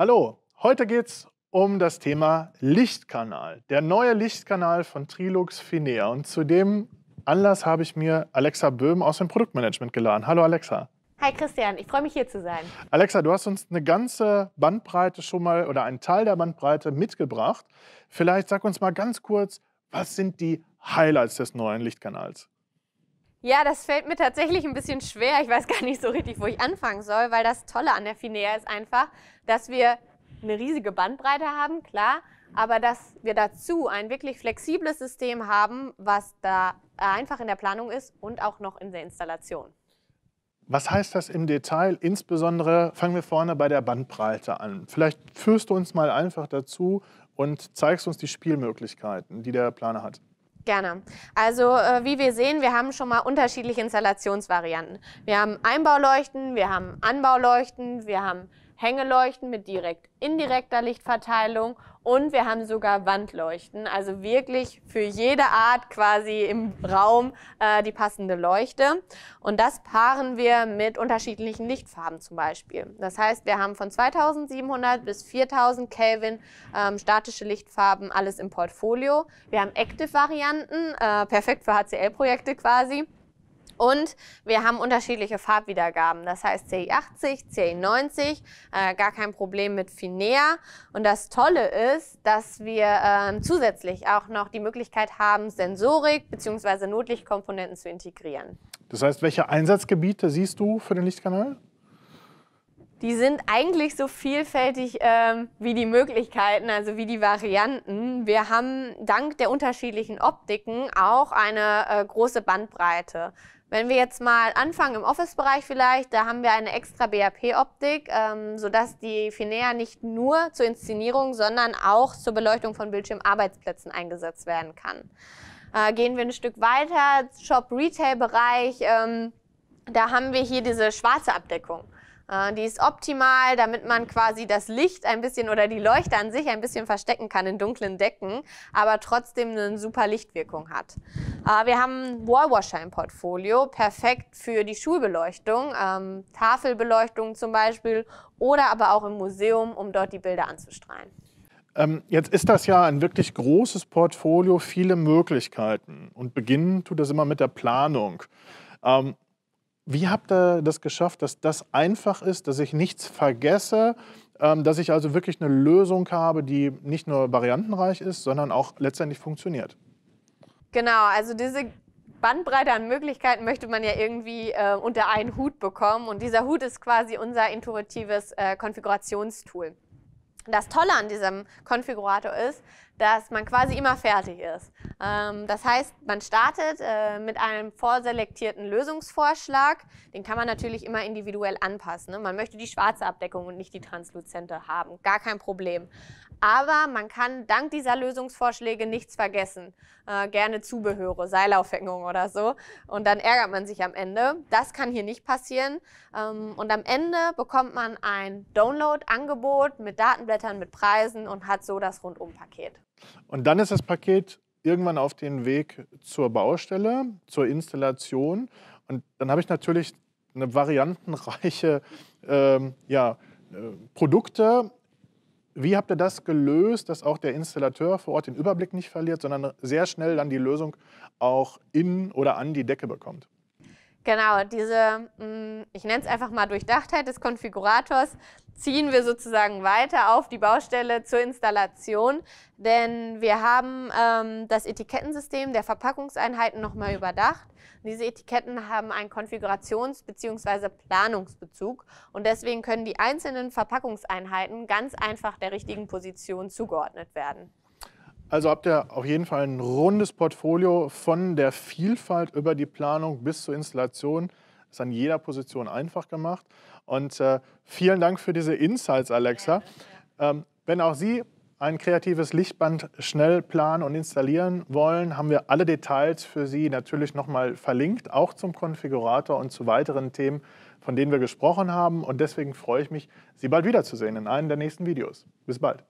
Hallo, heute geht es um das Thema Lichtkanal, der neue Lichtkanal von Trilux Finea. Und zu dem Anlass habe ich mir Alexa Böhm aus dem Produktmanagement geladen. Hallo Alexa. Hi Christian, ich freue mich hier zu sein. Alexa, du hast uns eine ganze Bandbreite schon mal oder einen Teil der Bandbreite mitgebracht. Vielleicht sag uns mal ganz kurz, was sind die Highlights des neuen Lichtkanals? Ja, das fällt mir tatsächlich ein bisschen schwer. Ich weiß gar nicht so richtig, wo ich anfangen soll, weil das Tolle an der Finea ist einfach, dass wir eine riesige Bandbreite haben, klar, aber dass wir dazu ein wirklich flexibles System haben, was da einfach in der Planung ist und auch noch in der Installation. Was heißt das im Detail? Insbesondere fangen wir vorne bei der Bandbreite an. Vielleicht führst du uns mal einfach dazu und zeigst uns die Spielmöglichkeiten, die der Planer hat. Gerne. Also äh, wie wir sehen, wir haben schon mal unterschiedliche Installationsvarianten. Wir haben Einbauleuchten, wir haben Anbauleuchten, wir haben Hängeleuchten mit direkt indirekter Lichtverteilung und wir haben sogar Wandleuchten. Also wirklich für jede Art quasi im Raum äh, die passende Leuchte. Und das paaren wir mit unterschiedlichen Lichtfarben zum Beispiel. Das heißt, wir haben von 2700 bis 4000 Kelvin ähm, statische Lichtfarben, alles im Portfolio. Wir haben Active-Varianten, äh, perfekt für HCL-Projekte quasi. Und wir haben unterschiedliche Farbwiedergaben. Das heißt CI80, CI90, äh, gar kein Problem mit Finea. Und das Tolle ist, dass wir äh, zusätzlich auch noch die Möglichkeit haben, Sensorik bzw. Notlichtkomponenten zu integrieren. Das heißt, welche Einsatzgebiete siehst du für den Lichtkanal? die sind eigentlich so vielfältig ähm, wie die Möglichkeiten, also wie die Varianten. Wir haben dank der unterschiedlichen Optiken auch eine äh, große Bandbreite. Wenn wir jetzt mal anfangen im Office-Bereich vielleicht, da haben wir eine extra BAP-Optik, ähm, sodass die Finea nicht nur zur Inszenierung, sondern auch zur Beleuchtung von Bildschirmarbeitsplätzen eingesetzt werden kann. Äh, gehen wir ein Stück weiter, Shop-Retail-Bereich, ähm, da haben wir hier diese schwarze Abdeckung. Äh, die ist optimal, damit man quasi das Licht ein bisschen oder die Leuchte an sich ein bisschen verstecken kann in dunklen Decken, aber trotzdem eine super Lichtwirkung hat. Äh, wir haben ein Wallwasher im Portfolio, perfekt für die Schulbeleuchtung, ähm, Tafelbeleuchtung zum Beispiel oder aber auch im Museum, um dort die Bilder anzustrahlen ähm, jetzt ist das ja ein wirklich großes Portfolio, viele Möglichkeiten. Und beginnen tut das immer mit der Planung. Ähm, wie habt ihr das geschafft, dass das einfach ist, dass ich nichts vergesse, ähm, dass ich also wirklich eine Lösung habe, die nicht nur variantenreich ist, sondern auch letztendlich funktioniert? Genau, also diese Bandbreite an Möglichkeiten möchte man ja irgendwie äh, unter einen Hut bekommen. Und dieser Hut ist quasi unser intuitives äh, Konfigurationstool. Das Tolle an diesem Konfigurator ist, dass man quasi immer fertig ist. Ähm, das heißt, man startet äh, mit einem vorselektierten Lösungsvorschlag. Den kann man natürlich immer individuell anpassen. Ne? Man möchte die schwarze Abdeckung und nicht die transluzente haben. Gar kein Problem. Aber man kann dank dieser Lösungsvorschläge nichts vergessen. Äh, gerne Zubehöre, Seilaufhängung oder so. Und dann ärgert man sich am Ende. Das kann hier nicht passieren. Ähm, und am Ende bekommt man ein Download-Angebot mit Datenblättern, mit Preisen und hat so das Rundum-Paket. Und dann ist das Paket irgendwann auf den Weg zur Baustelle, zur Installation. Und dann habe ich natürlich eine variantenreiche ähm, ja, äh, Produkte. Wie habt ihr das gelöst, dass auch der Installateur vor Ort den Überblick nicht verliert, sondern sehr schnell dann die Lösung auch in oder an die Decke bekommt? Genau, diese, mm, ich nenne es einfach mal Durchdachtheit des Konfigurators, ziehen wir sozusagen weiter auf die Baustelle zur Installation, denn wir haben ähm, das Etikettensystem der Verpackungseinheiten nochmal überdacht. Diese Etiketten haben einen Konfigurations- bzw. Planungsbezug und deswegen können die einzelnen Verpackungseinheiten ganz einfach der richtigen Position zugeordnet werden. Also habt ihr auf jeden Fall ein rundes Portfolio von der Vielfalt über die Planung bis zur Installation. Ist an jeder Position einfach gemacht. Und äh, vielen Dank für diese Insights, Alexa. Ähm, wenn auch Sie ein kreatives Lichtband schnell planen und installieren wollen, haben wir alle Details für Sie natürlich nochmal verlinkt, auch zum Konfigurator und zu weiteren Themen, von denen wir gesprochen haben. Und deswegen freue ich mich, Sie bald wiederzusehen in einem der nächsten Videos. Bis bald.